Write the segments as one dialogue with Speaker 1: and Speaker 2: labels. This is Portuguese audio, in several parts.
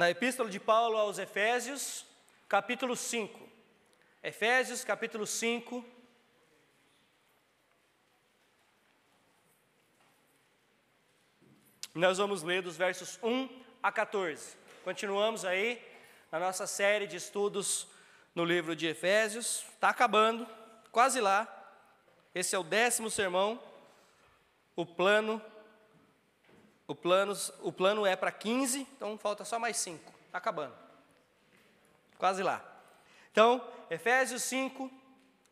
Speaker 1: na Epístola de Paulo aos Efésios, capítulo 5. Efésios, capítulo 5. Nós vamos ler dos versos 1 a 14. Continuamos aí na nossa série de estudos no livro de Efésios. Está acabando, quase lá. Esse é o décimo sermão, o plano o, o plano é para 15, então falta só mais 5. Está acabando. Quase lá. Então, Efésios 5,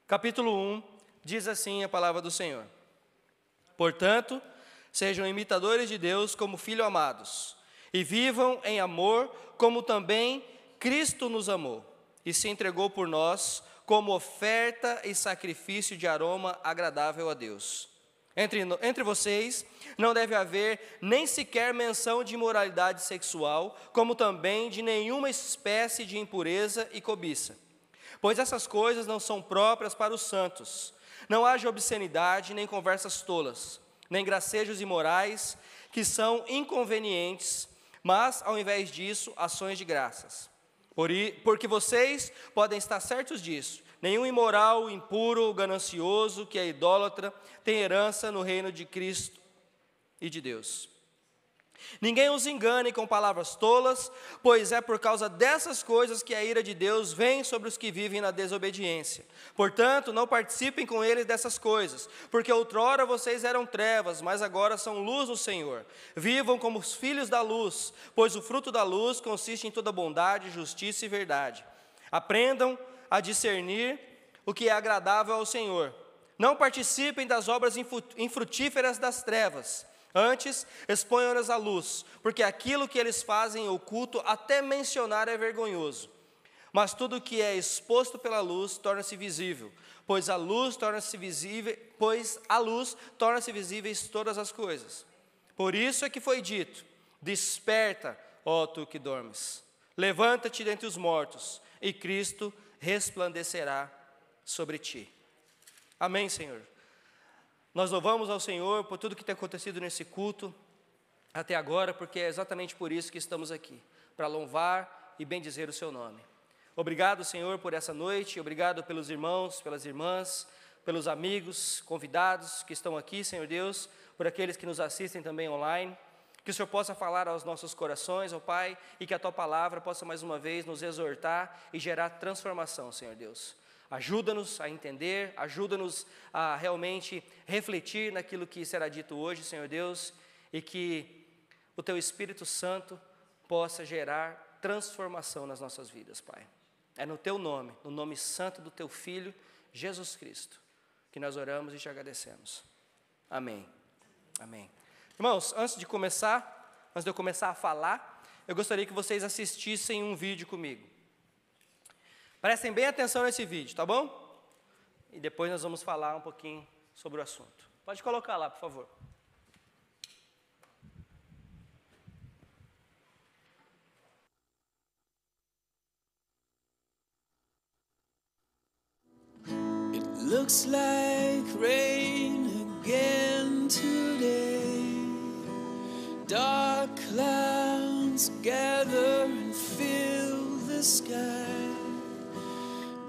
Speaker 1: capítulo 1, diz assim a palavra do Senhor. Portanto, sejam imitadores de Deus como filhos amados, e vivam em amor, como também Cristo nos amou e se entregou por nós como oferta e sacrifício de aroma agradável a Deus. Entre, entre vocês não deve haver nem sequer menção de imoralidade sexual, como também de nenhuma espécie de impureza e cobiça. Pois essas coisas não são próprias para os santos. Não haja obscenidade, nem conversas tolas, nem gracejos imorais, que são inconvenientes, mas, ao invés disso, ações de graças. Porque vocês podem estar certos disso, Nenhum imoral, impuro ou ganancioso que é idólatra tem herança no reino de Cristo e de Deus. Ninguém os engane com palavras tolas, pois é por causa dessas coisas que a ira de Deus vem sobre os que vivem na desobediência. Portanto, não participem com eles dessas coisas, porque outrora vocês eram trevas, mas agora são luz do Senhor. Vivam como os filhos da luz, pois o fruto da luz consiste em toda bondade, justiça e verdade. Aprendam a discernir o que é agradável ao Senhor. Não participem das obras infrutíferas das trevas, antes exponham-nas à luz, porque aquilo que eles fazem oculto, até mencionar, é vergonhoso. Mas tudo o que é exposto pela luz torna-se visível, pois a luz torna-se visível, pois a luz torna-se visíveis todas as coisas. Por isso é que foi dito: Desperta, ó tu que dormes. Levanta-te dentre os mortos, e Cristo resplandecerá sobre ti. Amém, Senhor. Nós louvamos ao Senhor por tudo que tem acontecido nesse culto até agora, porque é exatamente por isso que estamos aqui, para louvar e bendizer o seu nome. Obrigado, Senhor, por essa noite, obrigado pelos irmãos, pelas irmãs, pelos amigos, convidados que estão aqui, Senhor Deus, por aqueles que nos assistem também online. Que o Senhor possa falar aos nossos corações, ó Pai, e que a tua palavra possa mais uma vez nos exortar e gerar transformação, Senhor Deus. Ajuda-nos a entender, ajuda-nos a realmente refletir naquilo que será dito hoje, Senhor Deus, e que o teu Espírito Santo possa gerar transformação nas nossas vidas, Pai. É no teu nome, no nome santo do teu filho, Jesus Cristo, que nós oramos e te agradecemos. Amém. Amém. Irmãos, antes de começar, antes de eu começar a falar, eu gostaria que vocês assistissem um vídeo comigo. Prestem bem atenção nesse vídeo, tá bom? E depois nós vamos falar um pouquinho sobre o assunto. Pode colocar lá, por favor. It looks like rain again today. Dark clouds gather and fill the sky.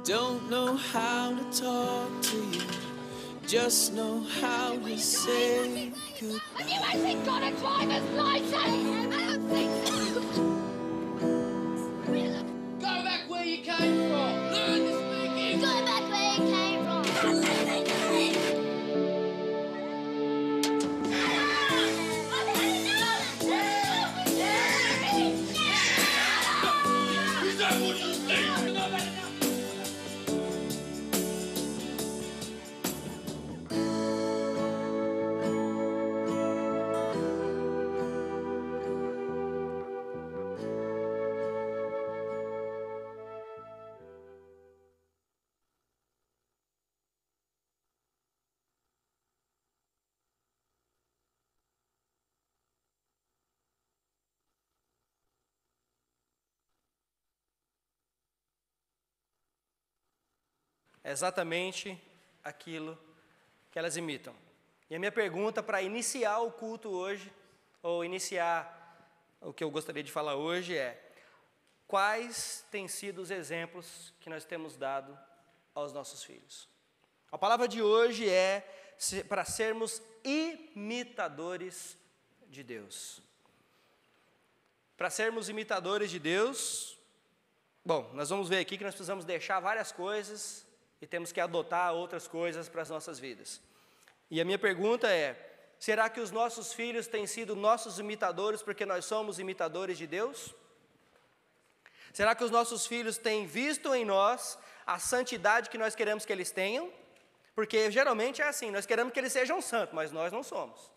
Speaker 1: Don't know how to talk to you, just know how to say goodbye. you actually Go back where you came from. É exatamente aquilo que elas imitam. E a minha pergunta para iniciar o culto hoje, ou iniciar o que eu gostaria de falar hoje é: quais têm sido os exemplos que nós temos dado aos nossos filhos? A palavra de hoje é para sermos imitadores de Deus. Para sermos imitadores de Deus, bom, nós vamos ver aqui que nós precisamos deixar várias coisas e temos que adotar outras coisas para as nossas vidas. E a minha pergunta é: será que os nossos filhos têm sido nossos imitadores porque nós somos imitadores de Deus? Será que os nossos filhos têm visto em nós a santidade que nós queremos que eles tenham? Porque geralmente é assim, nós queremos que eles sejam santos, mas nós não somos.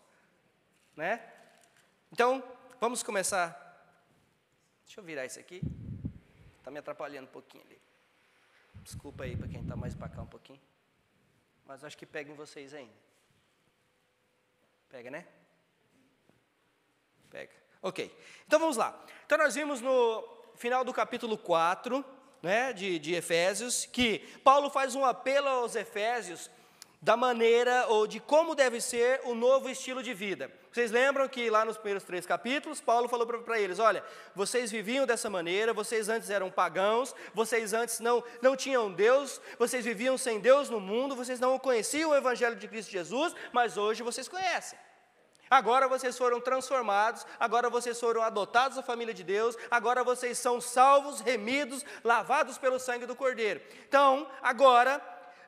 Speaker 1: Né? Então, vamos começar. Deixa eu virar isso aqui. Está me atrapalhando um pouquinho ali. Desculpa aí para quem está mais para cá um pouquinho. Mas acho que pega em vocês ainda. Pega, né? Pega. Ok. Então vamos lá. Então nós vimos no final do capítulo 4 né, de, de Efésios que Paulo faz um apelo aos Efésios da maneira ou de como deve ser o novo estilo de vida. Vocês lembram que lá nos primeiros três capítulos, Paulo falou para eles: olha, vocês viviam dessa maneira, vocês antes eram pagãos, vocês antes não, não tinham Deus, vocês viviam sem Deus no mundo, vocês não conheciam o Evangelho de Cristo Jesus, mas hoje vocês conhecem. Agora vocês foram transformados, agora vocês foram adotados à família de Deus, agora vocês são salvos, remidos, lavados pelo sangue do Cordeiro. Então, agora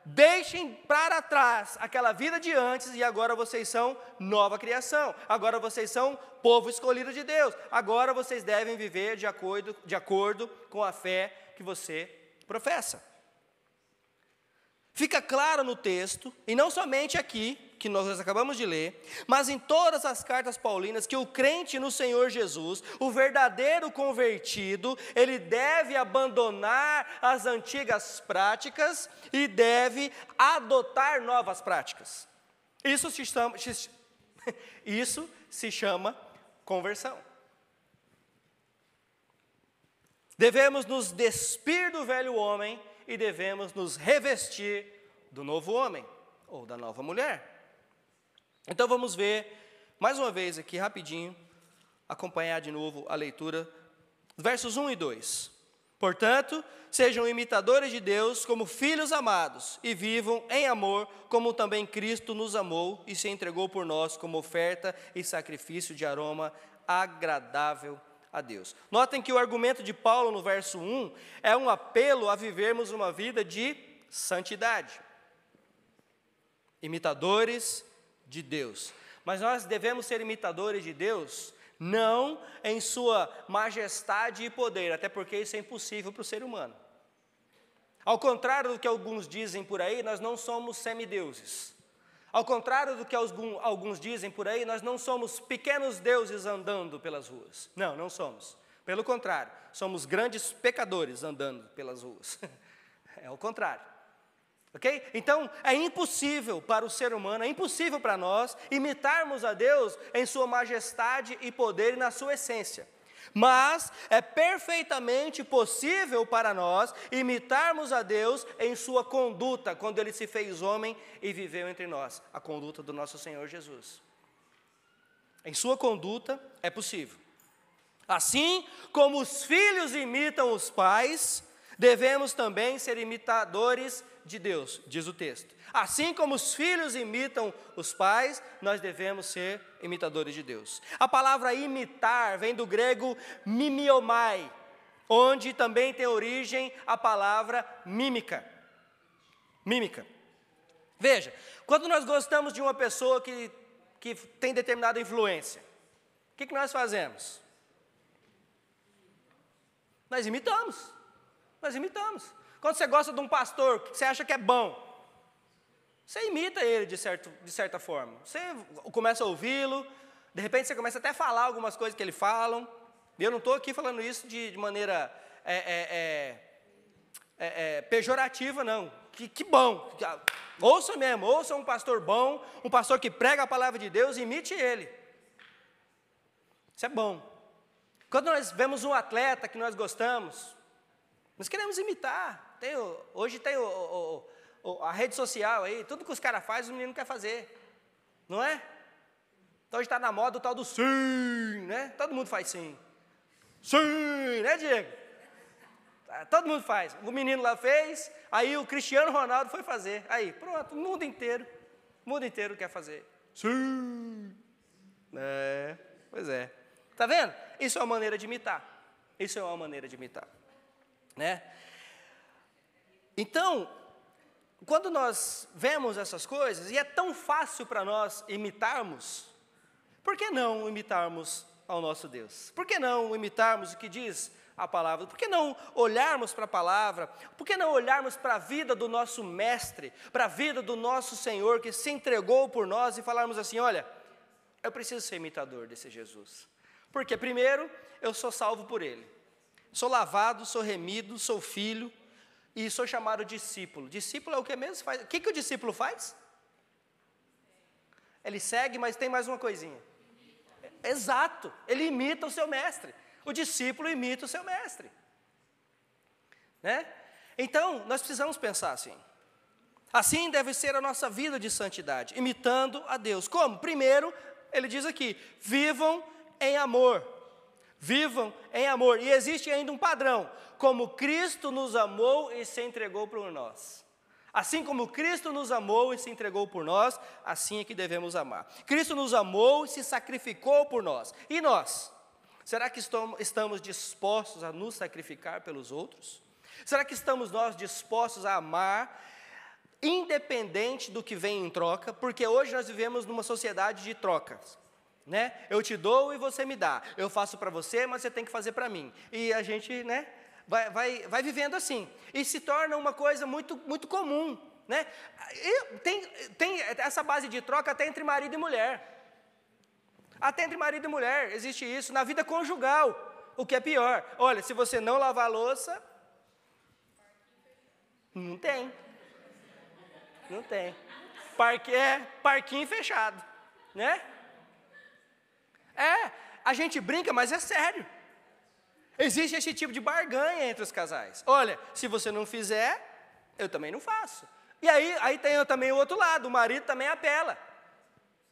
Speaker 1: Deixem para trás aquela vida de antes e agora vocês são nova criação. Agora vocês são povo escolhido de Deus. Agora vocês devem viver de acordo, de acordo com a fé que você professa. Fica claro no texto, e não somente aqui, que nós acabamos de ler, mas em todas as cartas paulinas, que o crente no Senhor Jesus, o verdadeiro convertido, ele deve abandonar as antigas práticas e deve adotar novas práticas. Isso se chama, isso se chama conversão. Devemos nos despir do velho homem e devemos nos revestir do novo homem ou da nova mulher. Então vamos ver, mais uma vez aqui, rapidinho, acompanhar de novo a leitura, versos 1 e 2. Portanto, sejam imitadores de Deus como filhos amados e vivam em amor, como também Cristo nos amou e se entregou por nós como oferta e sacrifício de aroma agradável a Deus. Notem que o argumento de Paulo no verso 1 é um apelo a vivermos uma vida de santidade. Imitadores de Deus. Mas nós devemos ser imitadores de Deus, não em sua majestade e poder, até porque isso é impossível para o ser humano. Ao contrário do que alguns dizem por aí, nós não somos semideuses. Ao contrário do que alguns dizem por aí, nós não somos pequenos deuses andando pelas ruas. Não, não somos. Pelo contrário, somos grandes pecadores andando pelas ruas. É o contrário. Ok? Então, é impossível para o ser humano, é impossível para nós imitarmos a Deus em Sua majestade e poder e na Sua essência. Mas é perfeitamente possível para nós imitarmos a Deus em Sua conduta, quando Ele se fez homem e viveu entre nós a conduta do nosso Senhor Jesus. Em Sua conduta é possível. Assim como os filhos imitam os pais, Devemos também ser imitadores de Deus, diz o texto. Assim como os filhos imitam os pais, nós devemos ser imitadores de Deus. A palavra imitar vem do grego mimiomai, onde também tem origem a palavra mímica. Mímica. Veja, quando nós gostamos de uma pessoa que, que tem determinada influência, o que, que nós fazemos? Nós imitamos. Nós imitamos. Quando você gosta de um pastor que você acha que é bom, você imita ele de, certo, de certa forma. Você começa a ouvi-lo, de repente você começa até a falar algumas coisas que ele falam. E eu não estou aqui falando isso de, de maneira é, é, é, é, é pejorativa, não. Que, que bom. Ouça mesmo, ouça um pastor bom, um pastor que prega a palavra de Deus, imite ele. Isso é bom. Quando nós vemos um atleta que nós gostamos, nós queremos imitar. Tem o, hoje tem o, o, a rede social aí, tudo que os caras fazem, o menino quer fazer. Não é? Então hoje está na moda o tal do sim, né? Todo mundo faz sim. Sim, né, Diego? Tá, todo mundo faz. O menino lá fez, aí o Cristiano Ronaldo foi fazer. Aí, pronto, o mundo inteiro. O mundo inteiro quer fazer. Sim. É, pois é. Tá vendo? Isso é uma maneira de imitar. Isso é uma maneira de imitar. Né? Então, quando nós vemos essas coisas, e é tão fácil para nós imitarmos, por que não imitarmos ao nosso Deus? Por que não imitarmos o que diz a palavra? Por que não olharmos para a palavra? Por que não olharmos para a vida do nosso Mestre, para a vida do nosso Senhor que se entregou por nós e falarmos assim: olha, eu preciso ser imitador desse Jesus, porque primeiro eu sou salvo por Ele. Sou lavado, sou remido, sou filho e sou chamado discípulo. Discípulo é o que mesmo faz? O que, que o discípulo faz? Ele segue, mas tem mais uma coisinha. Exato, ele imita o seu mestre. O discípulo imita o seu mestre. Né? Então, nós precisamos pensar assim. Assim deve ser a nossa vida de santidade, imitando a Deus. Como? Primeiro, ele diz aqui: vivam em amor vivam em amor. E existe ainda um padrão: como Cristo nos amou e se entregou por nós. Assim como Cristo nos amou e se entregou por nós, assim é que devemos amar. Cristo nos amou e se sacrificou por nós. E nós? Será que estamos dispostos a nos sacrificar pelos outros? Será que estamos nós dispostos a amar, independente do que vem em troca? Porque hoje nós vivemos numa sociedade de trocas né? Eu te dou e você me dá. Eu faço para você, mas você tem que fazer para mim. E a gente, né? Vai, vai, vai vivendo assim. E se torna uma coisa muito, muito comum, né? E tem, tem essa base de troca até entre marido e mulher. Até entre marido e mulher existe isso. Na vida conjugal, o que é pior. Olha, se você não lavar a louça, não tem. Não tem. Parque, é parquinho fechado, né? É, a gente brinca, mas é sério. Existe esse tipo de barganha entre os casais. Olha, se você não fizer, eu também não faço. E aí, aí tem também o outro lado, o marido também apela.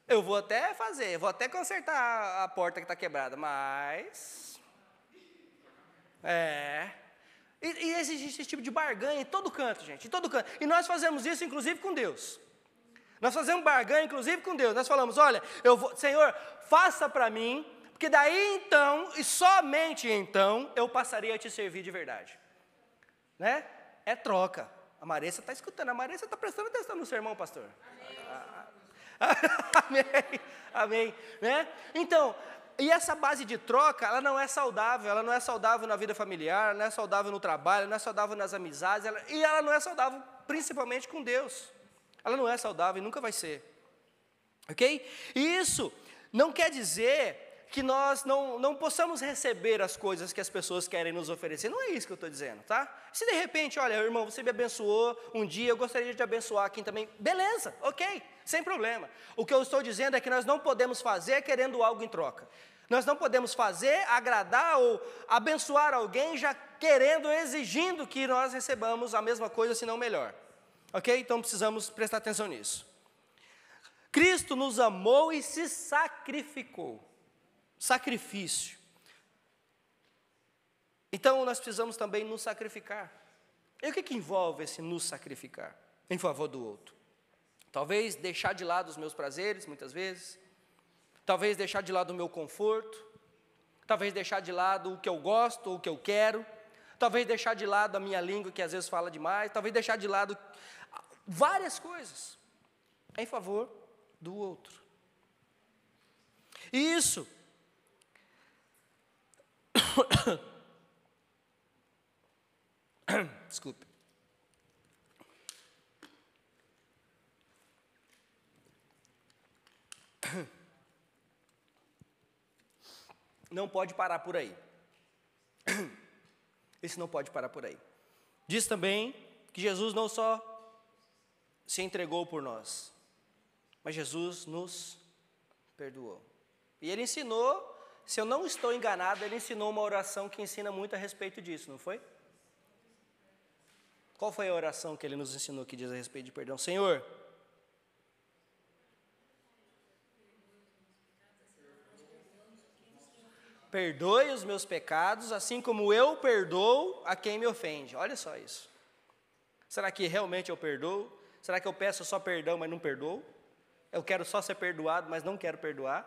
Speaker 1: Eu vou até fazer, vou até consertar a porta que está quebrada, mas. É. E, e existe esse tipo de barganha em todo canto, gente, em todo canto. E nós fazemos isso, inclusive, com Deus. Nós fazemos barganha, inclusive, com Deus. Nós falamos: olha, eu vou, Senhor, faça para mim, porque daí então, e somente então, eu passarei a te servir de verdade. Né? É troca. A Maressa está escutando, a Maressa está prestando atenção no sermão, pastor. Amém. Amém. Né? Então, e essa base de troca, ela não é saudável, ela não é saudável na vida familiar, não é saudável no trabalho, não é saudável nas amizades, ela, e ela não é saudável principalmente com Deus. Ela não é saudável e nunca vai ser. Ok? E isso não quer dizer que nós não, não possamos receber as coisas que as pessoas querem nos oferecer. Não é isso que eu estou dizendo, tá? Se de repente, olha, irmão, você me abençoou um dia, eu gostaria de abençoar aqui também. Beleza, ok, sem problema. O que eu estou dizendo é que nós não podemos fazer querendo algo em troca. Nós não podemos fazer, agradar ou abençoar alguém já querendo, exigindo que nós recebamos a mesma coisa, se não melhor. Ok? Então precisamos prestar atenção nisso. Cristo nos amou e se sacrificou. Sacrifício. Então nós precisamos também nos sacrificar. E o que, que envolve esse nos sacrificar em favor do outro? Talvez deixar de lado os meus prazeres, muitas vezes. Talvez deixar de lado o meu conforto. Talvez deixar de lado o que eu gosto ou o que eu quero. Talvez deixar de lado a minha língua, que às vezes fala demais. Talvez deixar de lado várias coisas em favor do outro. E isso Desculpe. Não pode parar por aí. isso não pode parar por aí. Diz também que Jesus não só se entregou por nós. Mas Jesus nos perdoou. E ele ensinou, se eu não estou enganado, ele ensinou uma oração que ensina muito a respeito disso, não foi? Qual foi a oração que ele nos ensinou que diz a respeito de perdão? Senhor, perdoe os meus pecados, assim como eu perdoo a quem me ofende. Olha só isso. Será que realmente eu perdoo? Será que eu peço só perdão, mas não perdoo? Eu quero só ser perdoado, mas não quero perdoar?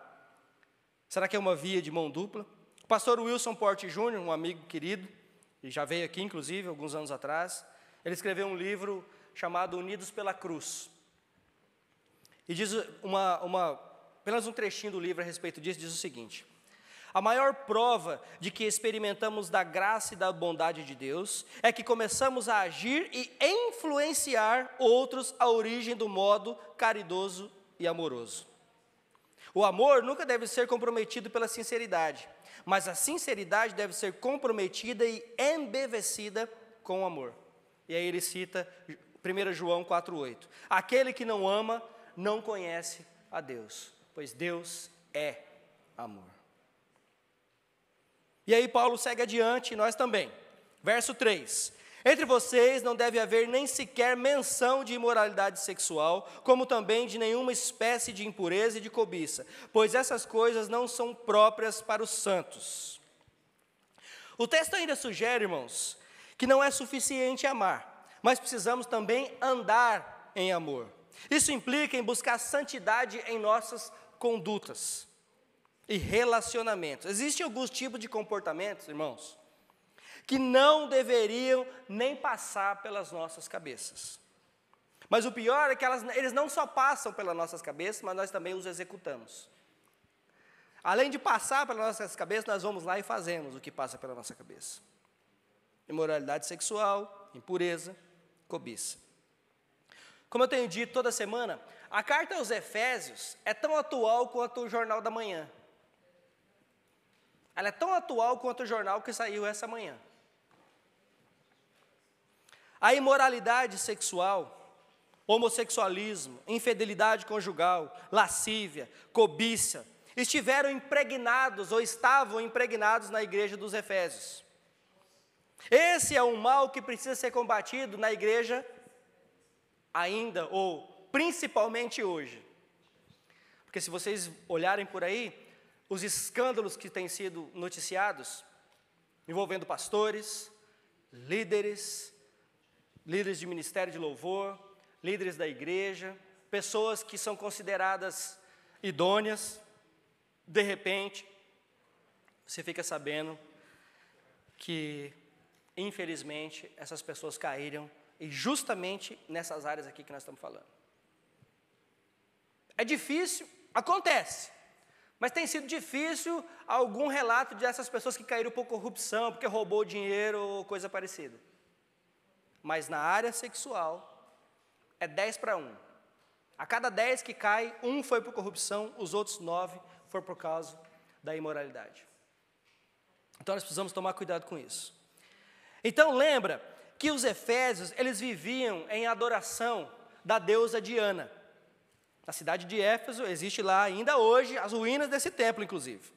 Speaker 1: Será que é uma via de mão dupla? O pastor Wilson Porte Júnior, um amigo querido, e já veio aqui, inclusive, alguns anos atrás, ele escreveu um livro chamado Unidos pela Cruz. E diz uma, uma, apenas um trechinho do livro a respeito disso, diz o seguinte: a maior prova de que experimentamos da graça e da bondade de Deus é que começamos a agir e influenciar outros à origem do modo caridoso e amoroso. O amor nunca deve ser comprometido pela sinceridade, mas a sinceridade deve ser comprometida e embevecida com o amor. E aí ele cita 1 João 4,8: Aquele que não ama não conhece a Deus, pois Deus é amor. E aí Paulo segue adiante, nós também. Verso 3: Entre vocês não deve haver nem sequer menção de imoralidade sexual, como também de nenhuma espécie de impureza e de cobiça, pois essas coisas não são próprias para os santos. O texto ainda sugere, irmãos, que não é suficiente amar, mas precisamos também andar em amor. Isso implica em buscar santidade em nossas condutas e relacionamentos. Existem alguns tipos de comportamentos, irmãos, que não deveriam nem passar pelas nossas cabeças. Mas o pior é que elas, eles não só passam pelas nossas cabeças, mas nós também os executamos. Além de passar pelas nossas cabeças, nós vamos lá e fazemos o que passa pela nossa cabeça: imoralidade sexual, impureza, cobiça. Como eu tenho dito toda semana, a carta aos Efésios é tão atual quanto o Jornal da Manhã. Ela é tão atual quanto o jornal que saiu essa manhã. A imoralidade sexual, homossexualismo, infidelidade conjugal, lascívia, cobiça, estiveram impregnados ou estavam impregnados na igreja dos Efésios. Esse é um mal que precisa ser combatido na igreja ainda ou principalmente hoje. Porque se vocês olharem por aí, os escândalos que têm sido noticiados envolvendo pastores, líderes, líderes de ministério de louvor, líderes da igreja, pessoas que são consideradas idôneas, de repente, você fica sabendo que, infelizmente, essas pessoas caíram e justamente nessas áreas aqui que nós estamos falando. É difícil, acontece. Mas tem sido difícil algum relato dessas pessoas que caíram por corrupção, porque roubou dinheiro ou coisa parecida. Mas na área sexual, é 10 para 1. A cada 10 que cai, um foi por corrupção, os outros 9 foram por causa da imoralidade. Então nós precisamos tomar cuidado com isso. Então lembra que os efésios, eles viviam em adoração da deusa Diana na cidade de Éfeso, existe lá ainda hoje as ruínas desse templo, inclusive.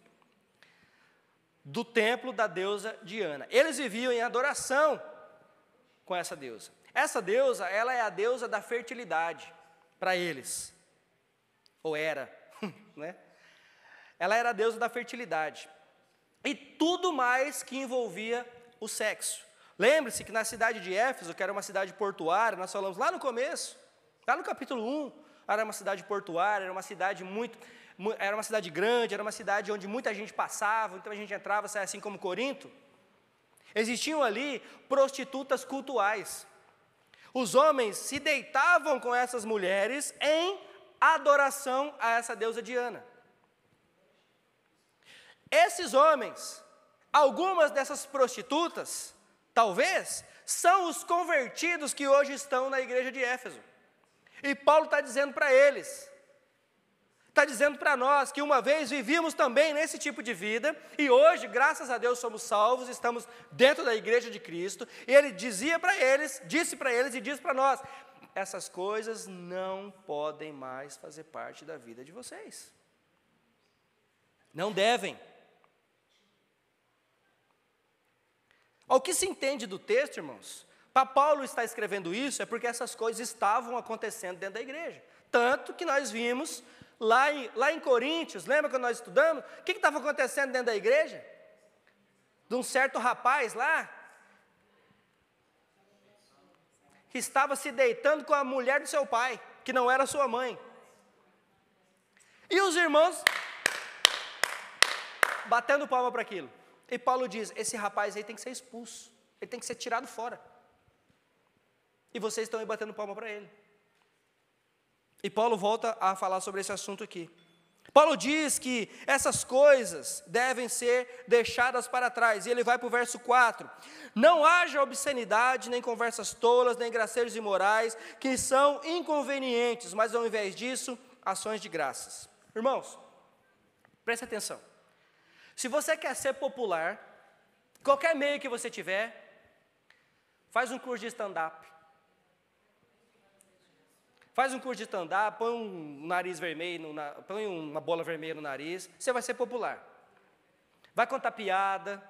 Speaker 1: Do templo da deusa Diana. Eles viviam em adoração com essa deusa. Essa deusa, ela é a deusa da fertilidade para eles. Ou era, né? Ela era a deusa da fertilidade. E tudo mais que envolvia o sexo. Lembre-se que na cidade de Éfeso, que era uma cidade portuária, nós falamos lá no começo, lá no capítulo 1, era uma cidade portuária, era uma cidade muito era uma cidade grande, era uma cidade onde muita gente passava, então a gente entrava, saia assim como Corinto. Existiam ali prostitutas cultuais. Os homens se deitavam com essas mulheres em adoração a essa deusa Diana. Esses homens, algumas dessas prostitutas, talvez, são os convertidos que hoje estão na igreja de Éfeso. E Paulo está dizendo para eles, está dizendo para nós que uma vez vivíamos também nesse tipo de vida e hoje, graças a Deus, somos salvos, estamos dentro da igreja de Cristo. E ele dizia para eles, disse para eles e diz para nós: essas coisas não podem mais fazer parte da vida de vocês. Não devem. Ao que se entende do texto, irmãos, para Paulo estar escrevendo isso é porque essas coisas estavam acontecendo dentro da igreja. Tanto que nós vimos lá em, lá em Coríntios, lembra quando nós estudamos? O que estava acontecendo dentro da igreja? De um certo rapaz lá, que estava se deitando com a mulher do seu pai, que não era sua mãe. E os irmãos batendo palma para aquilo. E Paulo diz: esse rapaz aí tem que ser expulso, ele tem que ser tirado fora. E vocês estão aí batendo palma para ele. E Paulo volta a falar sobre esse assunto aqui. Paulo diz que essas coisas devem ser deixadas para trás. E ele vai para o verso 4. Não haja obscenidade, nem conversas tolas, nem gracejos imorais, que são inconvenientes, mas ao invés disso, ações de graças. Irmãos, preste atenção. Se você quer ser popular, qualquer meio que você tiver, faz um curso de stand-up. Faz um curso de stand-up, põe um nariz vermelho, na, põe uma bola vermelha no nariz, você vai ser popular. Vai contar piada,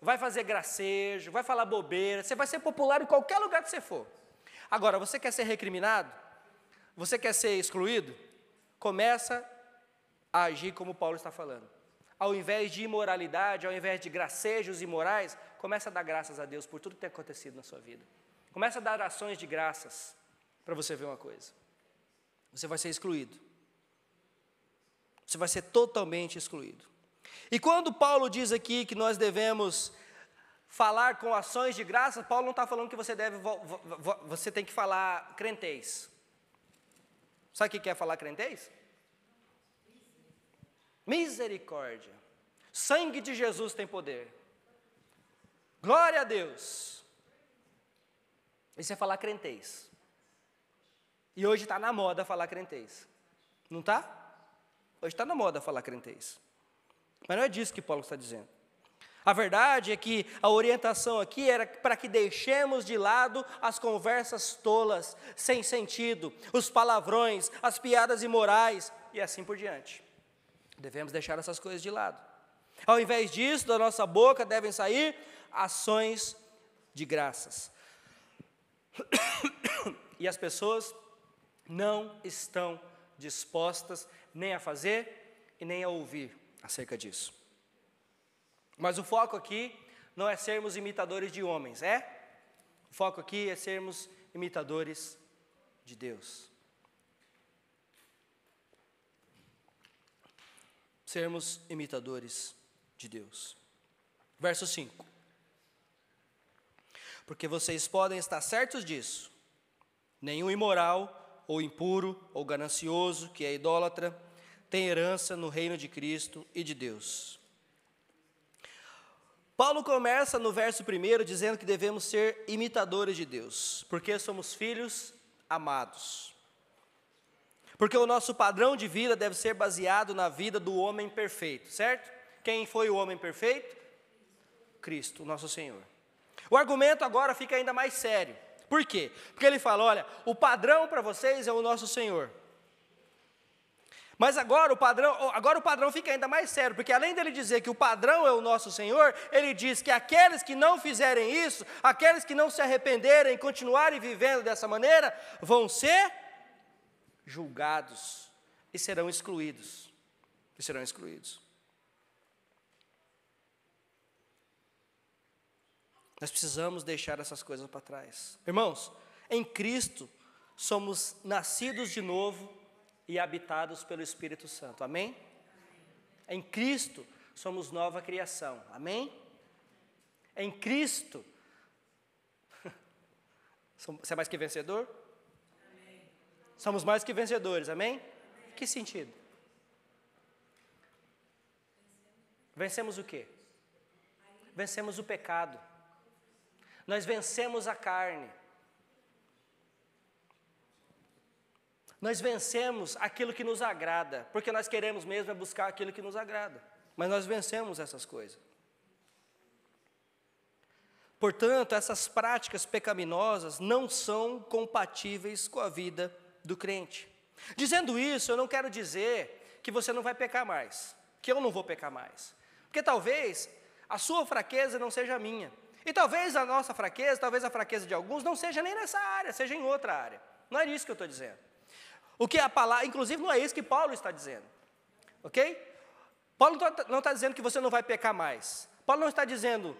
Speaker 1: vai fazer gracejo, vai falar bobeira, você vai ser popular em qualquer lugar que você for. Agora, você quer ser recriminado? Você quer ser excluído? Começa a agir como Paulo está falando. Ao invés de imoralidade, ao invés de gracejos imorais, começa a dar graças a Deus por tudo que tem acontecido na sua vida. Começa a dar ações de graças para você ver uma coisa: você vai ser excluído. Você vai ser totalmente excluído. E quando Paulo diz aqui que nós devemos falar com ações de graça, Paulo não está falando que você deve, você tem que falar crentez. Sabe o que quer é falar crentez? Misericórdia. Sangue de Jesus tem poder. Glória a Deus. Isso é falar crentez. E hoje está na moda falar crentez. Não está? Hoje está na moda falar crentez. Mas não é disso que Paulo está dizendo. A verdade é que a orientação aqui era para que deixemos de lado as conversas tolas, sem sentido, os palavrões, as piadas imorais e assim por diante. Devemos deixar essas coisas de lado. Ao invés disso, da nossa boca devem sair ações de graças. E as pessoas não estão dispostas nem a fazer e nem a ouvir acerca disso. Mas o foco aqui não é sermos imitadores de homens, é? O foco aqui é sermos imitadores de Deus. Sermos imitadores de Deus. Verso 5. Porque vocês podem estar certos disso. Nenhum imoral ou impuro, ou ganancioso, que é idólatra, tem herança no reino de Cristo e de Deus. Paulo começa no verso 1 dizendo que devemos ser imitadores de Deus, porque somos filhos amados. Porque o nosso padrão de vida deve ser baseado na vida do homem perfeito, certo? Quem foi o homem perfeito? Cristo, nosso Senhor. O argumento agora fica ainda mais sério. Por quê? Porque ele fala: olha, o padrão para vocês é o nosso Senhor. Mas agora o padrão, agora o padrão fica ainda mais sério, porque além dele dizer que o padrão é o nosso Senhor, ele diz que aqueles que não fizerem isso, aqueles que não se arrependerem e continuarem vivendo dessa maneira, vão ser julgados e serão excluídos. E serão excluídos. Nós precisamos deixar essas coisas para trás. Irmãos, em Cristo somos nascidos de novo e habitados pelo Espírito Santo. Amém? Em Cristo somos nova criação. Amém? Em Cristo você é mais que vencedor? Amém. Somos mais que vencedores, amém? amém? Que sentido? Vencemos o quê? Vencemos o pecado. Nós vencemos a carne. Nós vencemos aquilo que nos agrada, porque nós queremos mesmo é buscar aquilo que nos agrada. Mas nós vencemos essas coisas. Portanto, essas práticas pecaminosas não são compatíveis com a vida do crente. Dizendo isso, eu não quero dizer que você não vai pecar mais, que eu não vou pecar mais. Porque talvez a sua fraqueza não seja a minha, e talvez a nossa fraqueza, talvez a fraqueza de alguns, não seja nem nessa área, seja em outra área. Não é isso que eu estou dizendo. O que a palavra, inclusive, não é isso que Paulo está dizendo. Ok? Paulo não está tá dizendo que você não vai pecar mais. Paulo não está dizendo,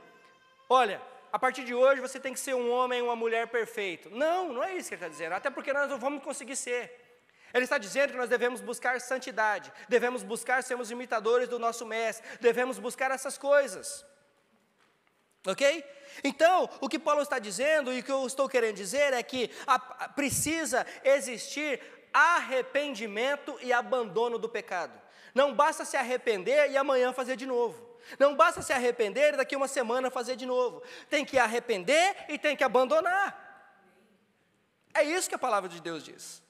Speaker 1: olha, a partir de hoje você tem que ser um homem, uma mulher perfeito. Não, não é isso que ele está dizendo. Até porque nós não vamos conseguir ser. Ele está dizendo que nós devemos buscar santidade, devemos buscar sermos imitadores do nosso mestre, devemos buscar essas coisas. Ok? Então, o que Paulo está dizendo e o que eu estou querendo dizer é que a, precisa existir arrependimento e abandono do pecado. Não basta se arrepender e amanhã fazer de novo. Não basta se arrepender e daqui uma semana fazer de novo. Tem que arrepender e tem que abandonar. É isso que a palavra de Deus diz.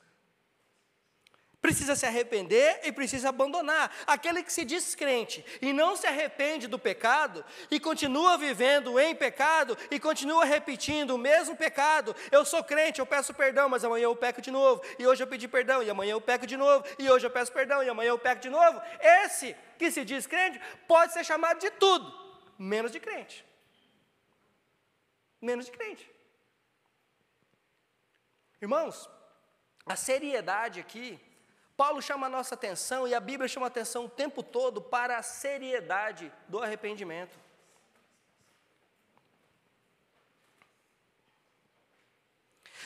Speaker 1: Precisa se arrepender e precisa abandonar. Aquele que se diz crente e não se arrepende do pecado e continua vivendo em pecado e continua repetindo o mesmo pecado. Eu sou crente, eu peço perdão, mas amanhã eu peco de novo. E hoje eu pedi perdão, e amanhã eu peco de novo. E hoje eu peço perdão, e amanhã eu peco de novo. Esse que se diz crente pode ser chamado de tudo, menos de crente. Menos de crente. Irmãos, a seriedade aqui Paulo chama a nossa atenção e a Bíblia chama a atenção o tempo todo para a seriedade do arrependimento.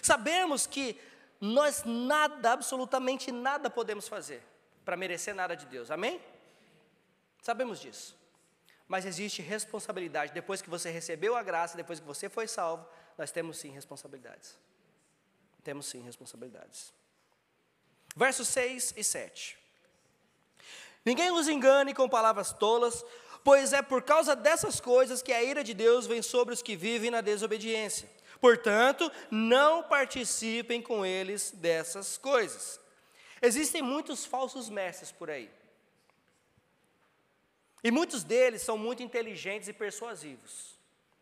Speaker 1: Sabemos que nós nada, absolutamente nada podemos fazer para merecer nada de Deus, amém? Sabemos disso. Mas existe responsabilidade. Depois que você recebeu a graça, depois que você foi salvo, nós temos sim responsabilidades. Temos sim responsabilidades. Versos 6 e 7. Ninguém os engane com palavras tolas, pois é por causa dessas coisas que a ira de Deus vem sobre os que vivem na desobediência. Portanto, não participem com eles dessas coisas. Existem muitos falsos mestres por aí. E muitos deles são muito inteligentes e persuasivos.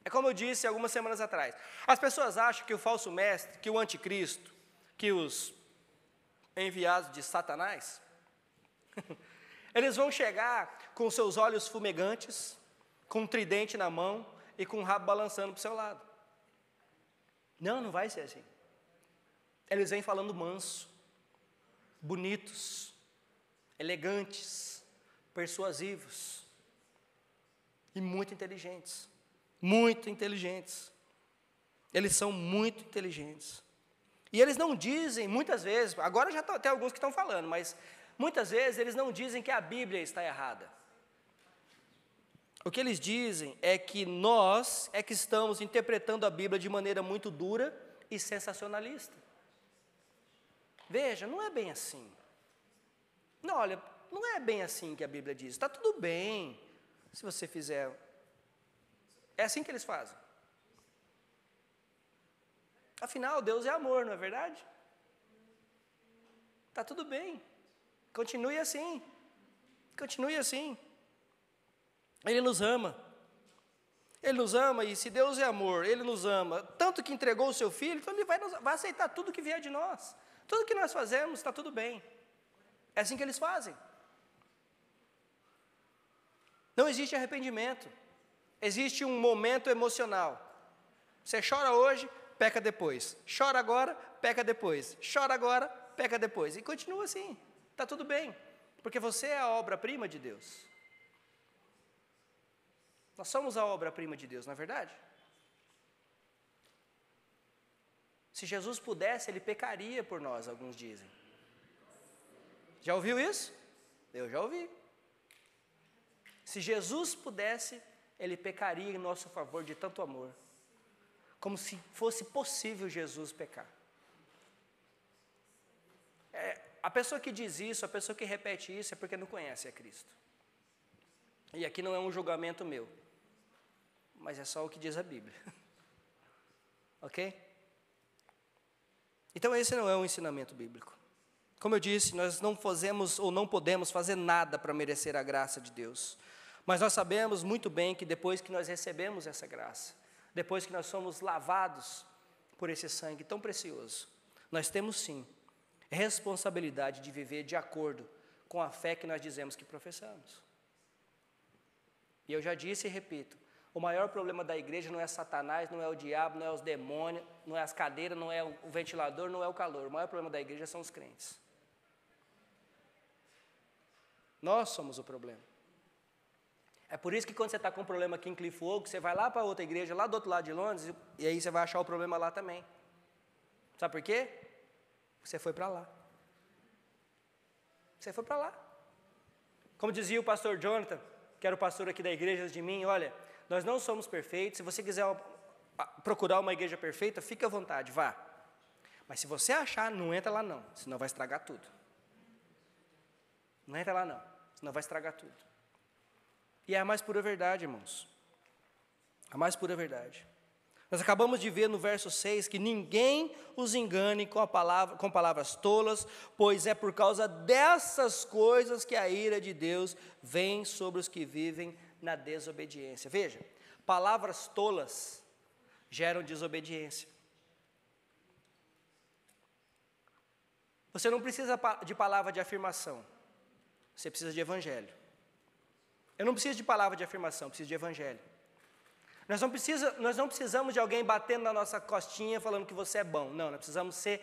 Speaker 1: É como eu disse algumas semanas atrás. As pessoas acham que o falso mestre, que o anticristo, que os enviados de Satanás, eles vão chegar com seus olhos fumegantes, com um tridente na mão e com o um rabo balançando para o seu lado. Não, não vai ser assim. Eles vêm falando manso, bonitos, elegantes, persuasivos e muito inteligentes. Muito inteligentes. Eles são muito inteligentes. E eles não dizem, muitas vezes, agora já tá, tem alguns que estão falando, mas muitas vezes eles não dizem que a Bíblia está errada. O que eles dizem é que nós é que estamos interpretando a Bíblia de maneira muito dura e sensacionalista. Veja, não é bem assim. Não, olha, não é bem assim que a Bíblia diz. Está tudo bem se você fizer. É assim que eles fazem. Afinal, Deus é amor, não é verdade? Tá tudo bem. Continue assim. Continue assim. Ele nos ama. Ele nos ama e se Deus é amor, Ele nos ama. Tanto que entregou o seu filho, então Ele vai, nos, vai aceitar tudo que vier de nós. Tudo que nós fazemos está tudo bem. É assim que eles fazem. Não existe arrependimento. Existe um momento emocional. Você chora hoje, peca depois. Chora agora, peca depois. Chora agora, peca depois. E continua assim. Está tudo bem. Porque você é a obra-prima de Deus. Nós somos a obra-prima de Deus, não é verdade? Se Jesus pudesse, ele pecaria por nós, alguns dizem. Já ouviu isso? Eu já ouvi. Se Jesus pudesse, ele pecaria em nosso favor de tanto amor como se fosse possível Jesus pecar. É, a pessoa que diz isso, a pessoa que repete isso, é porque não conhece a Cristo. E aqui não é um julgamento meu, mas é só o que diz a Bíblia. ok? Então, esse não é um ensinamento bíblico. Como eu disse, nós não fazemos ou não podemos fazer nada para merecer a graça de Deus. Mas nós sabemos muito bem que depois que nós recebemos essa graça, depois que nós somos lavados por esse sangue tão precioso. Nós temos sim responsabilidade de viver de acordo com a fé que nós dizemos que professamos. E eu já disse e repito: o maior problema da igreja não é Satanás, não é o diabo, não é os demônios, não é as cadeiras, não é o ventilador, não é o calor. O maior problema da igreja são os crentes. Nós somos o problema. É por isso que quando você está com um problema aqui em Cliff Oak, você vai lá para outra igreja, lá do outro lado de Londres, e aí você vai achar o problema lá também. Sabe por quê? Você foi para lá. Você foi para lá. Como dizia o pastor Jonathan, que era o pastor aqui da igreja de mim, olha, nós não somos perfeitos. Se você quiser ah, procurar uma igreja perfeita, fique à vontade, vá. Mas se você achar, não entra lá não, senão vai estragar tudo. Não entra lá não, senão vai estragar tudo. E é a mais pura verdade, irmãos. A mais pura verdade. Nós acabamos de ver no verso 6 que ninguém os engane com, palavra, com palavras tolas, pois é por causa dessas coisas que a ira de Deus vem sobre os que vivem na desobediência. Veja, palavras tolas geram desobediência. Você não precisa de palavra de afirmação, você precisa de evangelho. Eu não preciso de palavra de afirmação, preciso de evangelho. Nós não, precisa, nós não precisamos de alguém batendo na nossa costinha falando que você é bom. Não, nós precisamos ser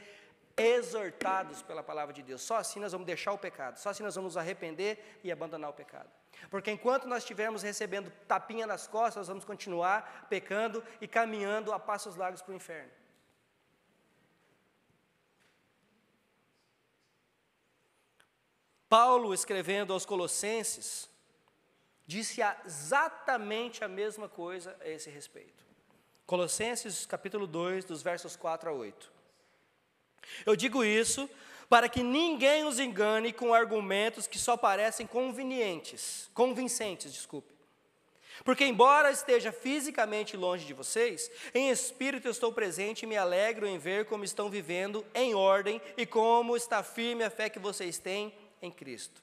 Speaker 1: exortados pela palavra de Deus. Só assim nós vamos deixar o pecado, só assim nós vamos nos arrepender e abandonar o pecado. Porque enquanto nós estivermos recebendo tapinha nas costas, nós vamos continuar pecando e caminhando a passos largos para o inferno. Paulo, escrevendo aos Colossenses, disse exatamente a mesma coisa a esse respeito. Colossenses capítulo 2, dos versos 4 a 8. Eu digo isso para que ninguém os engane com argumentos que só parecem convenientes, convincentes, desculpe. Porque embora esteja fisicamente longe de vocês, em espírito eu estou presente e me alegro em ver como estão vivendo em ordem e como está firme a fé que vocês têm em Cristo.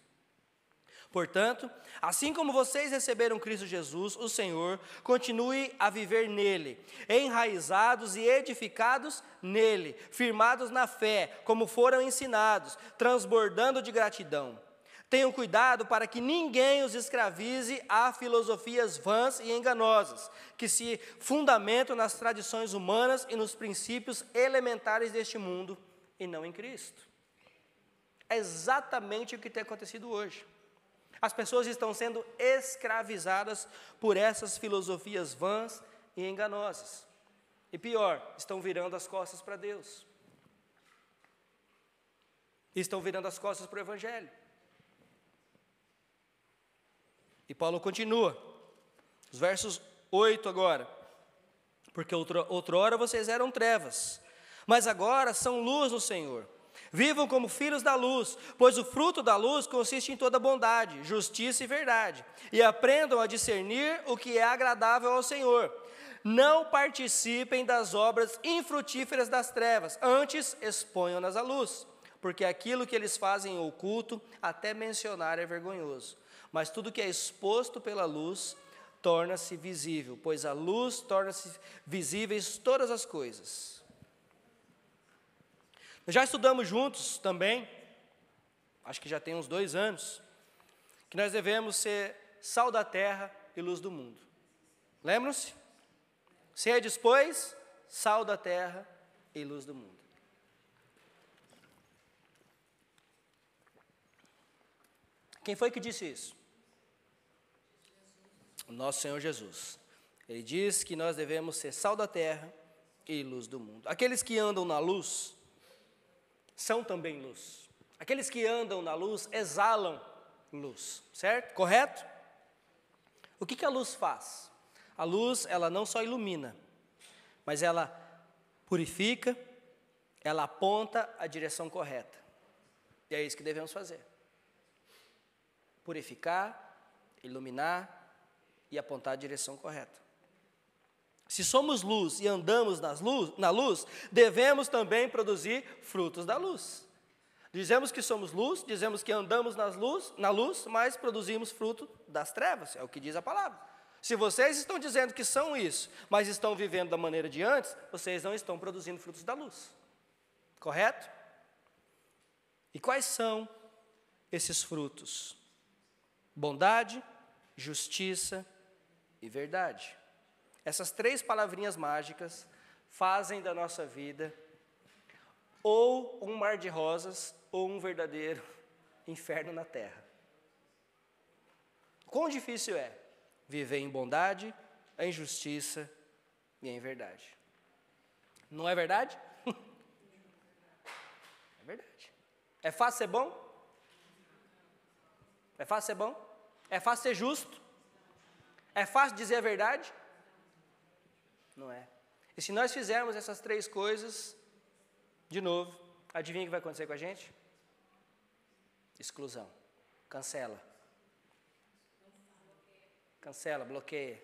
Speaker 1: Portanto, assim como vocês receberam Cristo Jesus, o Senhor, continue a viver nele, enraizados e edificados nele, firmados na fé, como foram ensinados, transbordando de gratidão. Tenham cuidado para que ninguém os escravize a filosofias vãs e enganosas, que se fundamentam nas tradições humanas e nos princípios elementares deste mundo e não em Cristo. É exatamente o que tem acontecido hoje. As pessoas estão sendo escravizadas por essas filosofias vãs e enganosas. E pior, estão virando as costas para Deus. Estão virando as costas para o Evangelho. E Paulo continua, os versos 8 agora. Porque outra outrora vocês eram trevas, mas agora são luz no Senhor. Vivam como filhos da luz, pois o fruto da luz consiste em toda bondade, justiça e verdade. E aprendam a discernir o que é agradável ao Senhor. Não participem das obras infrutíferas das trevas, antes exponham-nas à luz, porque aquilo que eles fazem oculto, até mencionar é vergonhoso. Mas tudo que é exposto pela luz torna-se visível, pois a luz torna-se visíveis todas as coisas. Já estudamos juntos também, acho que já tem uns dois anos, que nós devemos ser sal da terra e luz do mundo. Lembram-se? é depois sal da terra e luz do mundo. Quem foi que disse isso? O nosso Senhor Jesus. Ele diz que nós devemos ser sal da terra e luz do mundo. Aqueles que andam na luz são também luz. Aqueles que andam na luz exalam luz, certo? Correto? O que, que a luz faz? A luz, ela não só ilumina, mas ela purifica, ela aponta a direção correta. E é isso que devemos fazer: purificar, iluminar e apontar a direção correta. Se somos luz e andamos luz, na luz, devemos também produzir frutos da luz. Dizemos que somos luz, dizemos que andamos luz, na luz, mas produzimos fruto das trevas, é o que diz a palavra. Se vocês estão dizendo que são isso, mas estão vivendo da maneira de antes, vocês não estão produzindo frutos da luz. Correto? E quais são esses frutos? Bondade, justiça e verdade. Essas três palavrinhas mágicas fazem da nossa vida ou um mar de rosas ou um verdadeiro inferno na terra. Quão difícil é viver em bondade, em justiça e em verdade. Não é verdade? é verdade. É fácil ser bom? É fácil ser bom? É fácil ser justo? É fácil dizer a verdade? não é? E se nós fizermos essas três coisas, de novo, adivinha o que vai acontecer com a gente? Exclusão. Cancela. Cancela, bloqueia.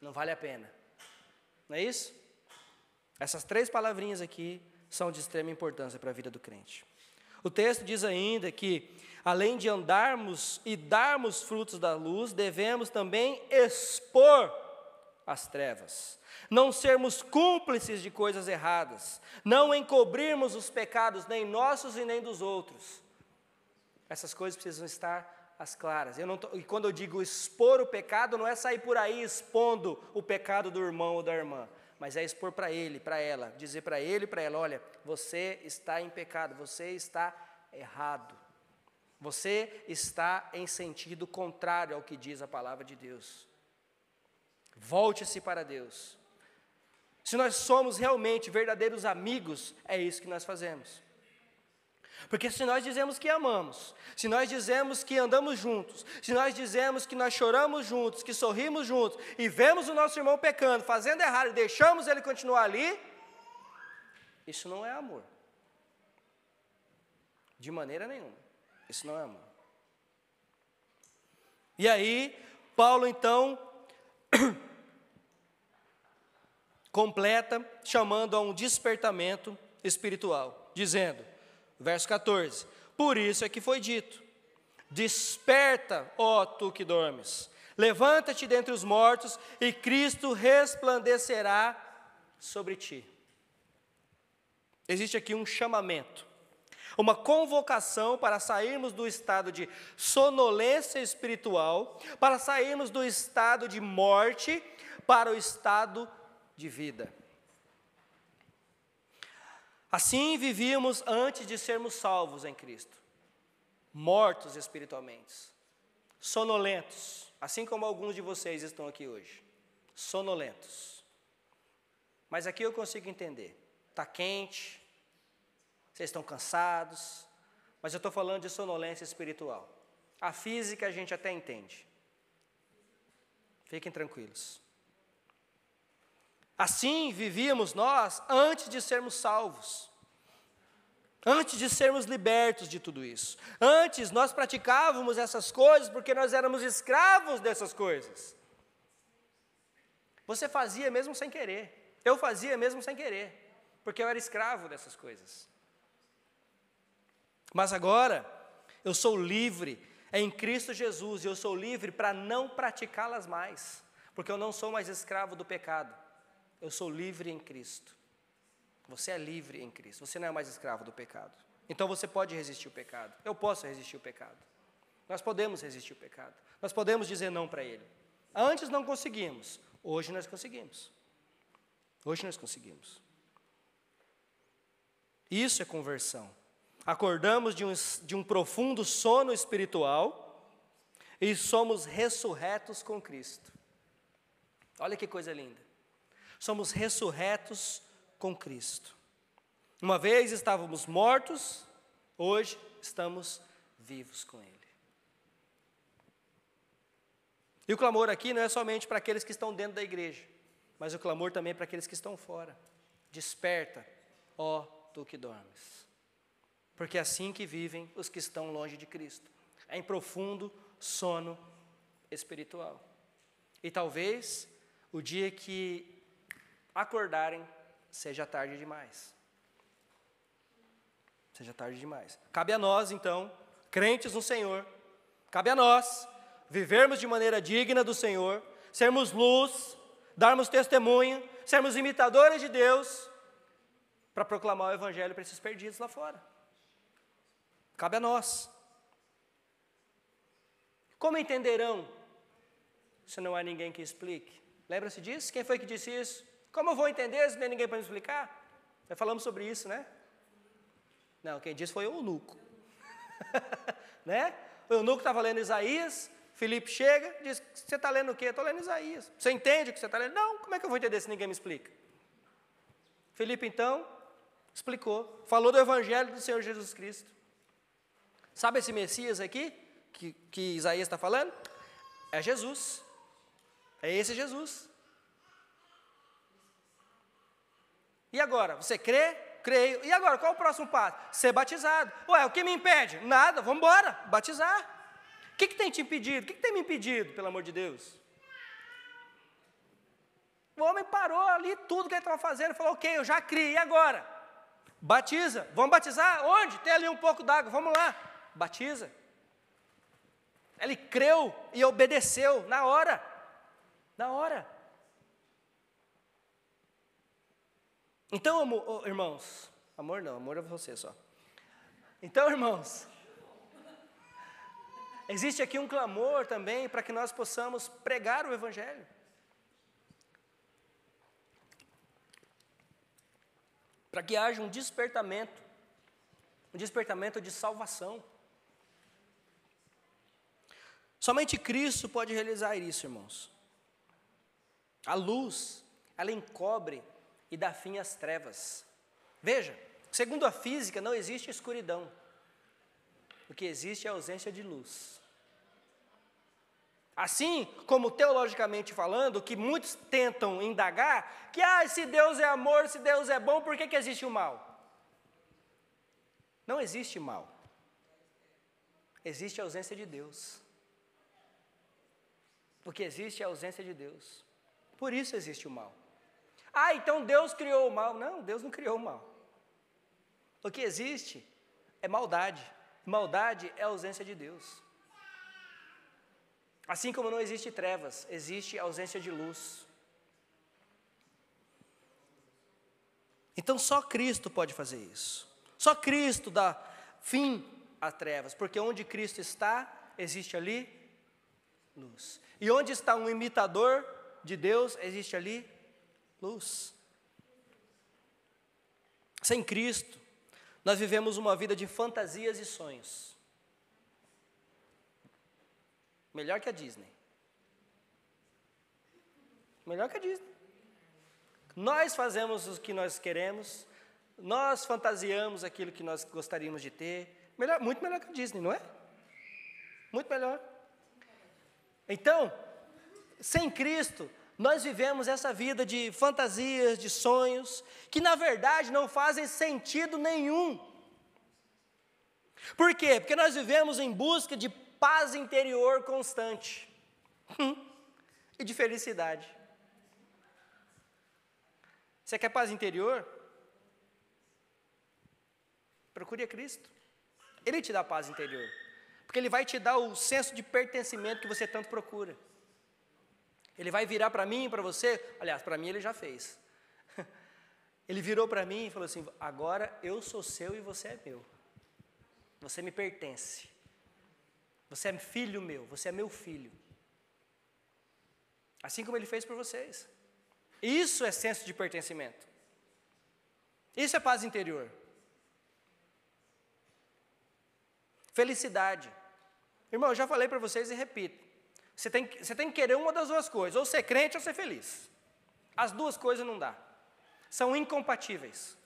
Speaker 1: Não vale a pena. Não é isso? Essas três palavrinhas aqui são de extrema importância para a vida do crente. O texto diz ainda que, além de andarmos e darmos frutos da luz, devemos também expor as trevas, não sermos cúmplices de coisas erradas, não encobrirmos os pecados nem nossos e nem dos outros. Essas coisas precisam estar às claras. Tô, e quando eu digo expor o pecado, não é sair por aí expondo o pecado do irmão ou da irmã, mas é expor para ele, para ela, dizer para ele e para ela: olha, você está em pecado, você está errado. Você está em sentido contrário ao que diz a palavra de Deus. Volte-se para Deus. Se nós somos realmente verdadeiros amigos, é isso que nós fazemos. Porque se nós dizemos que amamos, se nós dizemos que andamos juntos, se nós dizemos que nós choramos juntos, que sorrimos juntos e vemos o nosso irmão pecando, fazendo errado e deixamos ele continuar ali, isso não é amor. De maneira nenhuma. Isso não é amor. E aí, Paulo então completa chamando a um despertamento espiritual, dizendo, verso 14: Por isso é que foi dito: Desperta, ó tu que dormes, levanta-te dentre os mortos e Cristo resplandecerá sobre ti. Existe aqui um chamamento, uma convocação para sairmos do estado de sonolência espiritual, para sairmos do estado de morte para o estado de de vida. Assim vivíamos antes de sermos salvos em Cristo, mortos espiritualmente, sonolentos, assim como alguns de vocês estão aqui hoje, sonolentos. Mas aqui eu consigo entender, está quente, vocês estão cansados, mas eu estou falando de sonolência espiritual. A física a gente até entende. Fiquem tranquilos. Assim vivíamos nós antes de sermos salvos. Antes de sermos libertos de tudo isso. Antes nós praticávamos essas coisas porque nós éramos escravos dessas coisas. Você fazia mesmo sem querer. Eu fazia mesmo sem querer, porque eu era escravo dessas coisas. Mas agora eu sou livre é em Cristo Jesus e eu sou livre para não praticá-las mais, porque eu não sou mais escravo do pecado. Eu sou livre em Cristo. Você é livre em Cristo. Você não é mais escravo do pecado. Então você pode resistir o pecado. Eu posso resistir o pecado. Nós podemos resistir o pecado. Nós podemos dizer não para ele. Antes não conseguimos. Hoje nós conseguimos. Hoje nós conseguimos. Isso é conversão. Acordamos de um, de um profundo sono espiritual e somos ressurretos com Cristo. Olha que coisa linda somos ressurretos com Cristo. Uma vez estávamos mortos, hoje estamos vivos com Ele. E o clamor aqui não é somente para aqueles que estão dentro da igreja, mas o clamor também é para aqueles que estão fora. Desperta, ó tu que dormes. Porque é assim que vivem os que estão longe de Cristo, é em profundo sono espiritual. E talvez o dia que acordarem, seja tarde demais. Seja tarde demais. Cabe a nós, então, crentes no Senhor, cabe a nós vivermos de maneira digna do Senhor, sermos luz, darmos testemunho, sermos imitadores de Deus para proclamar o Evangelho para esses perdidos lá fora. Cabe a nós. Como entenderão se não há ninguém que explique? Lembra-se disso? Quem foi que disse isso? Como eu vou entender se não tem é ninguém para me explicar? Já falamos sobre isso, né? Não, quem disse foi o Eunuco. né? O Eunuco estava lendo Isaías, Felipe chega, diz: Você está lendo o quê? Estou lendo Isaías. Você entende o que você está lendo? Não, como é que eu vou entender se ninguém me explica? Felipe, então, explicou, falou do Evangelho do Senhor Jesus Cristo. Sabe esse Messias aqui, que, que Isaías está falando? É Jesus. É esse Jesus. E agora? Você crê? Creio. E agora? Qual o próximo passo? Ser batizado. Ué, o que me impede? Nada, vamos embora, batizar. O que, que tem te impedido? O que, que tem me impedido, pelo amor de Deus? O homem parou ali tudo que ele estava fazendo, falou: Ok, eu já criei, e agora? Batiza. Vamos batizar? Onde? Tem ali um pouco d'água, vamos lá. Batiza. Ele creu e obedeceu na hora. Na hora. Então, irmãos, amor não, amor é você só. Então, irmãos, existe aqui um clamor também para que nós possamos pregar o Evangelho. Para que haja um despertamento, um despertamento de salvação. Somente Cristo pode realizar isso, irmãos. A luz, ela encobre e dá fim às trevas. Veja, segundo a física, não existe escuridão. O que existe é a ausência de luz. Assim como teologicamente falando, que muitos tentam indagar que ah, se Deus é amor, se Deus é bom, por que, que existe o mal? Não existe mal. Existe a ausência de Deus. Porque existe é a ausência de Deus. Por isso existe o mal. Ah, então Deus criou o mal. Não, Deus não criou o mal. O que existe é maldade. Maldade é a ausência de Deus. Assim como não existe trevas, existe ausência de luz. Então só Cristo pode fazer isso. Só Cristo dá fim às trevas, porque onde Cristo está, existe ali luz. E onde está um imitador de Deus, existe ali luz. Sem Cristo, nós vivemos uma vida de fantasias e sonhos. Melhor que a Disney. Melhor que a Disney. Nós fazemos o que nós queremos, nós fantasiamos aquilo que nós gostaríamos de ter. Melhor, muito melhor que a Disney, não é? Muito melhor. Então, sem Cristo, nós vivemos essa vida de fantasias, de sonhos, que na verdade não fazem sentido nenhum. Por quê? Porque nós vivemos em busca de paz interior constante hum. e de felicidade. Você quer paz interior? Procure a Cristo. Ele te dá paz interior. Porque Ele vai te dar o senso de pertencimento que você tanto procura. Ele vai virar para mim, para você, aliás, para mim ele já fez. Ele virou para mim e falou assim: agora eu sou seu e você é meu. Você me pertence. Você é filho meu, você é meu filho. Assim como ele fez por vocês. Isso é senso de pertencimento. Isso é paz interior. Felicidade. Irmão, eu já falei para vocês e repito. Você tem, você tem que querer uma das duas coisas, ou ser crente ou ser feliz. As duas coisas não dá. São incompatíveis.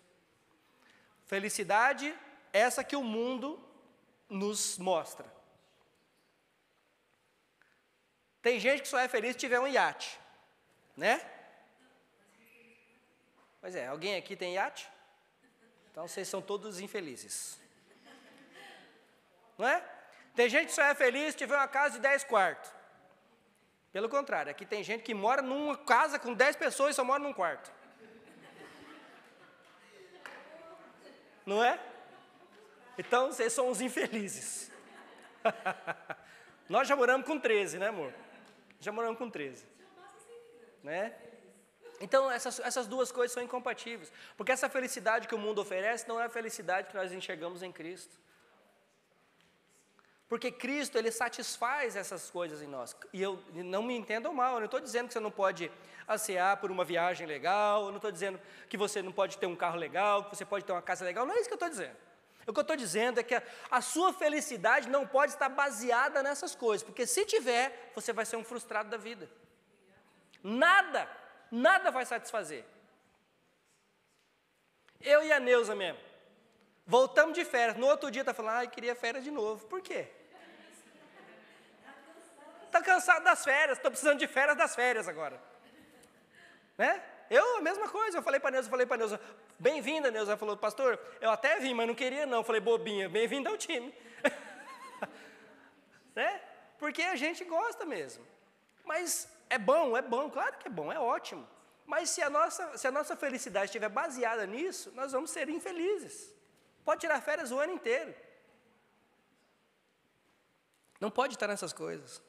Speaker 1: Felicidade, essa que o mundo nos mostra. Tem gente que só é feliz se tiver um iate, né? Pois é, alguém aqui tem iate? Então vocês são todos infelizes. Não é? Tem gente que só é feliz se tiver uma casa de 10 quartos. Pelo contrário, aqui tem gente que mora numa casa com 10 pessoas e só mora num quarto. Não é? Então vocês são os infelizes. Nós já moramos com 13, né, amor? Já moramos com 13. Né? Então, essas, essas duas coisas são incompatíveis. Porque essa felicidade que o mundo oferece não é a felicidade que nós enxergamos em Cristo. Porque Cristo, ele satisfaz essas coisas em nós. E eu não me entendam mal, eu não estou dizendo que você não pode assear por uma viagem legal, eu não estou dizendo que você não pode ter um carro legal, que você pode ter uma casa legal, não é isso que eu estou dizendo. O que eu estou dizendo é que a, a sua felicidade não pode estar baseada nessas coisas, porque se tiver, você vai ser um frustrado da vida. Nada, nada vai satisfazer. Eu e a Neuza mesmo. Voltamos de férias. No outro dia está falando, ah, queria férias de novo. Por quê? está cansado das férias, estou precisando de férias das férias agora. Né? Eu, a mesma coisa, eu falei para a Neuza, falei para a Neuza, bem-vinda, Neuza. Ela falou, pastor, eu até vim, mas não queria não. Eu falei, bobinha, bem-vinda ao time. né? Porque a gente gosta mesmo. Mas é bom, é bom, claro que é bom, é ótimo. Mas se a nossa, se a nossa felicidade estiver baseada nisso, nós vamos ser infelizes. Pode tirar férias o ano inteiro. Não pode estar nessas coisas.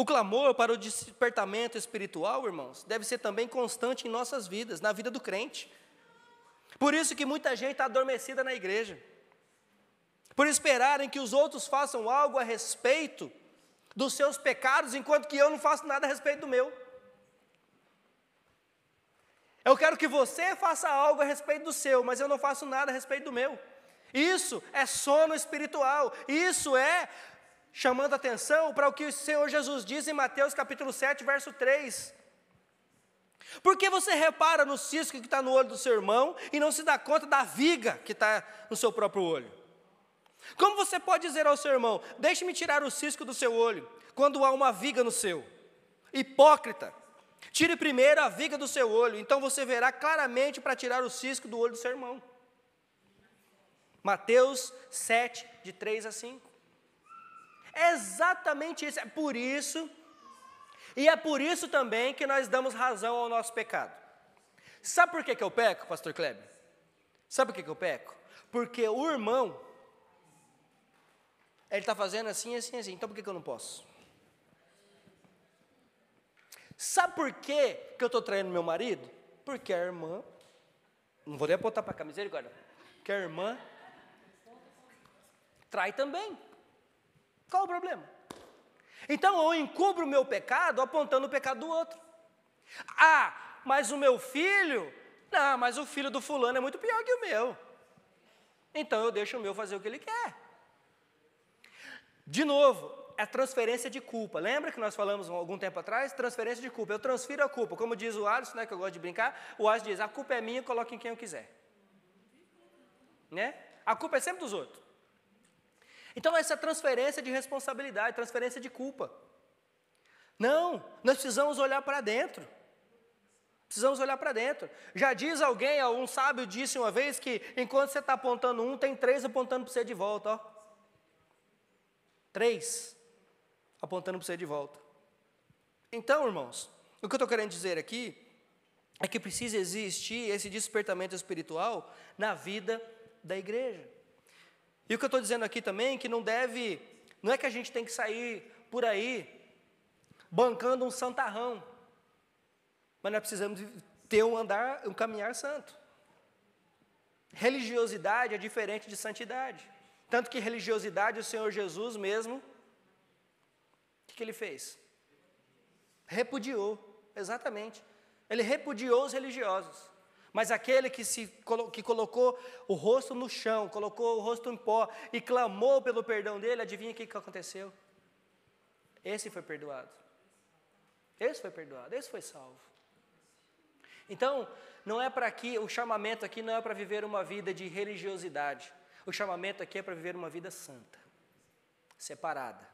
Speaker 1: O clamor para o despertamento espiritual, irmãos, deve ser também constante em nossas vidas, na vida do crente. Por isso que muita gente está adormecida na igreja. Por esperarem que os outros façam algo a respeito dos seus pecados, enquanto que eu não faço nada a respeito do meu. Eu quero que você faça algo a respeito do seu, mas eu não faço nada a respeito do meu. Isso é sono espiritual, isso é chamando atenção para o que o Senhor Jesus diz em Mateus capítulo 7, verso 3. Porque você repara no cisco que está no olho do seu irmão e não se dá conta da viga que está no seu próprio olho? Como você pode dizer ao seu irmão: Deixe-me tirar o cisco do seu olho, quando há uma viga no seu? Hipócrita, tire primeiro a viga do seu olho, então você verá claramente para tirar o cisco do olho do seu irmão. Mateus 7, de 3 a 5. É exatamente isso. É por isso, e é por isso também que nós damos razão ao nosso pecado. Sabe por que, que eu peco, pastor Kleber? Sabe por que, que eu peco? Porque o irmão, ele está fazendo assim, assim, assim. Então por que, que eu não posso? Sabe por que, que eu estou traindo meu marido? Porque a irmã, não vou nem apontar para cá, misericórdia, porque a irmã trai também. Qual o problema? Então eu encubro o meu pecado apontando o pecado do outro. Ah, mas o meu filho? Não, mas o filho do fulano é muito pior que o meu. Então eu deixo o meu fazer o que ele quer. De novo, a é transferência de culpa. Lembra que nós falamos algum tempo atrás? Transferência de culpa. Eu transfiro a culpa. Como diz o Alisson, né, que eu gosto de brincar, o Alisson diz: a culpa é minha, coloque em quem eu quiser. Né? A culpa é sempre dos outros. Então, essa é transferência de responsabilidade, transferência de culpa. Não, nós precisamos olhar para dentro. Precisamos olhar para dentro. Já diz alguém, um sábio disse uma vez que enquanto você está apontando um, tem três apontando para você de volta. Ó. Três apontando para você de volta. Então, irmãos, o que eu estou querendo dizer aqui é que precisa existir esse despertamento espiritual na vida da igreja. E o que eu estou dizendo aqui também é que não deve, não é que a gente tem que sair por aí bancando um santarrão, mas nós precisamos ter um andar, um caminhar santo. Religiosidade é diferente de santidade. Tanto que religiosidade, o Senhor Jesus mesmo, o que, que ele fez? Repudiou, exatamente. Ele repudiou os religiosos. Mas aquele que, se, que colocou o rosto no chão, colocou o rosto em pó e clamou pelo perdão dele, adivinha o que, que aconteceu? Esse foi perdoado. Esse foi perdoado, esse foi salvo. Então, não é para aqui, o chamamento aqui não é para viver uma vida de religiosidade. O chamamento aqui é para viver uma vida santa, separada.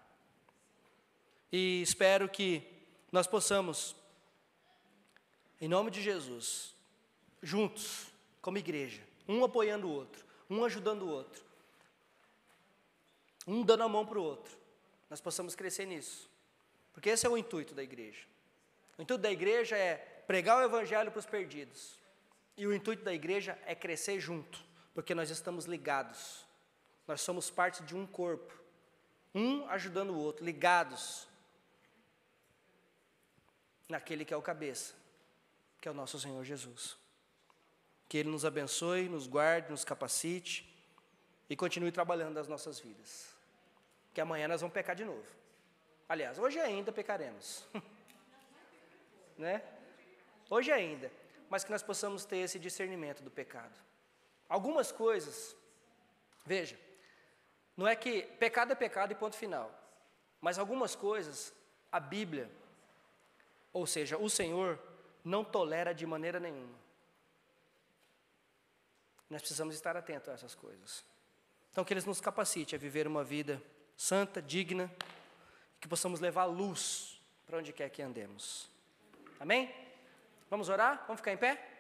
Speaker 1: E espero que nós possamos, em nome de Jesus, juntos, como igreja, um apoiando o outro, um ajudando o outro, um dando a mão para o outro, nós possamos crescer nisso, porque esse é o intuito da igreja. O intuito da igreja é pregar o evangelho para os perdidos, e o intuito da igreja é crescer junto, porque nós estamos ligados, nós somos parte de um corpo, um ajudando o outro, ligados naquele que é o cabeça, que é o nosso Senhor Jesus. Que Ele nos abençoe, nos guarde, nos capacite e continue trabalhando nas nossas vidas. Que amanhã nós vamos pecar de novo. Aliás, hoje ainda pecaremos. né? Hoje ainda. Mas que nós possamos ter esse discernimento do pecado. Algumas coisas, veja, não é que pecado é pecado e ponto final. Mas algumas coisas a Bíblia, ou seja, o Senhor, não tolera de maneira nenhuma. Nós precisamos estar atentos a essas coisas. Então, que eles nos capacite a viver uma vida santa, digna, que possamos levar luz para onde quer que andemos. Amém? Vamos orar? Vamos ficar em pé?